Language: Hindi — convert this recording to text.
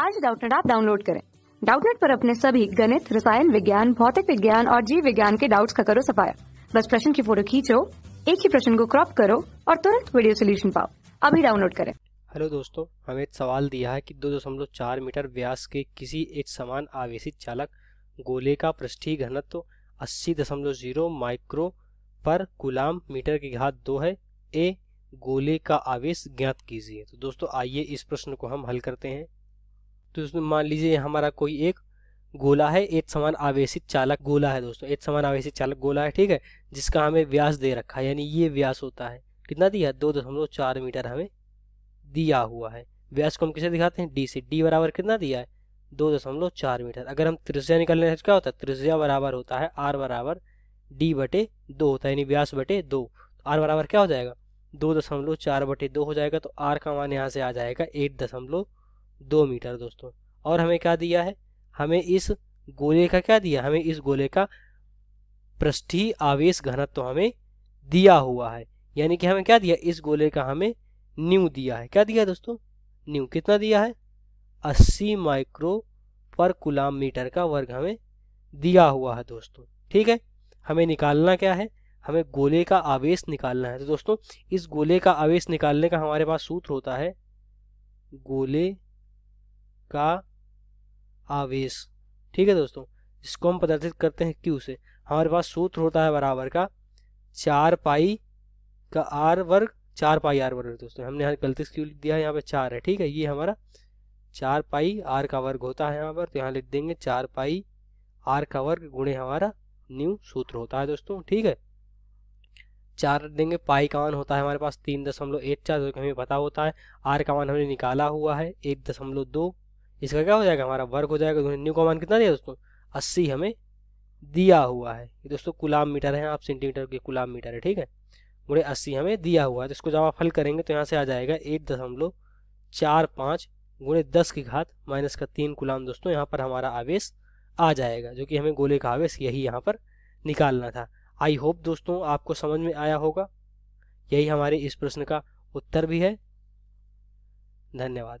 आज डाउटनेट आप डाउनलोड करें डाउटनेट पर अपने सभी गणित रसायन विज्ञान भौतिक विज्ञान और जीव विज्ञान के डाउट्स का करो सफाया बस प्रश्न की फोटो खींचो एक ही प्रश्न को क्रॉप करो और तुरंत वीडियो सोल्यूशन पाओ अभी डाउनलोड करें हेलो दोस्तों हमें एक सवाल दिया है कि दो दशमलव चार मीटर व्यास के किसी एक समान आवेशित चालक गोले का पृष्ठीय घनत्व अस्सी दशमलव जीरो माइक्रो पर गुलाम मीटर की घात दो है ए गोले का आवेश ज्ञात कीजिए तो दोस्तों आइए इस प्रश्न को हम हल करते हैं तो इसमें मान लीजिए हमारा कोई एक गोला है एक समान आवेशित चालक गोला है दोस्तों एक समान आवेशित चालक गोला है ठीक है जिसका हमें व्यास दे रखा है यानी ये व्यास होता है कितना दिया दो दशमलव चार मीटर हमें दिया हुआ है व्यास को हम किसे दिखाते हैं डी से डी बराबर कितना दिया है दो दशमलव चार मीटर अगर हम त्रिज्या निकालने क्या होता है त्रिज्या बराबर होता है आर बराबर डी बटे दो होता है यानी व्यास बटे दो आर बराबर क्या हो जाएगा दो दशमलव चार बटे दो हो जाएगा तो आर का मान यहाँ से आ जाएगा एट दशमलव दो मीटर दोस्तों और हमें क्या दिया है हमें इस गोले का क्या दिया हमें इस गोले का पृष्ठीय आवेश घनत्व हमें दिया हुआ है यानी कि हमें क्या दिया इस गोले का हमें न्यू दिया है क्या दिया दोस्तों न्यू कितना दिया है 80 माइक्रो पर कुलाम मीटर का वर्ग हमें दिया हुआ है दोस्तों ठीक है हमें निकालना क्या है हमें गोले का आवेश निकालना है तो दोस्तों इस गोले का आवेश निकालने का हमारे पास सूत्र होता है गोले का आवेश ठीक है दोस्तों इसको हम प्रदर्शित करते हैं क्यू से हमारे पास सूत्र होता है बराबर का चार पाई का आर वर्ग चार पाई आर वर्ग दोस्तों हमने यहाँ गलती से क्यू लिख दिया है यहाँ पे चार है ठीक है ये हमारा चार पाई आर का वर्ग होता है यहाँ पर तो यहाँ लिख देंगे चार पाई आर का वर्ग गुणे हमारा न्यू सूत्र होता है दोस्तों ठीक है चार देंगे पाई का मान होता है हमारे पास तीन दशमलव एक चार जो कि हमें पता होता है आर का मान हमने निकाला हुआ है एक दशमलव दो इसका क्या हो जाएगा हमारा वर्क हो जाएगा न्यू का मान कितना दिया दोस्तों अस्सी हमें दिया हुआ है ये दोस्तों गुलाम मीटर है आप सेंटीमीटर के गुलाम मीटर है ठीक है मुझे अस्सी हमें दिया हुआ है तो इसको जब आप हल करेंगे तो यहाँ से आ जाएगा एट दशमलव चार पाँच गुणे दस की घात माइनस का तीन गुलाम दोस्तों यहाँ पर हमारा आवेश आ जाएगा जो कि हमें गोले का आवेश यही यहाँ पर निकालना था आई होप दोस्तों आपको समझ में आया होगा यही हमारे इस प्रश्न का उत्तर भी है धन्यवाद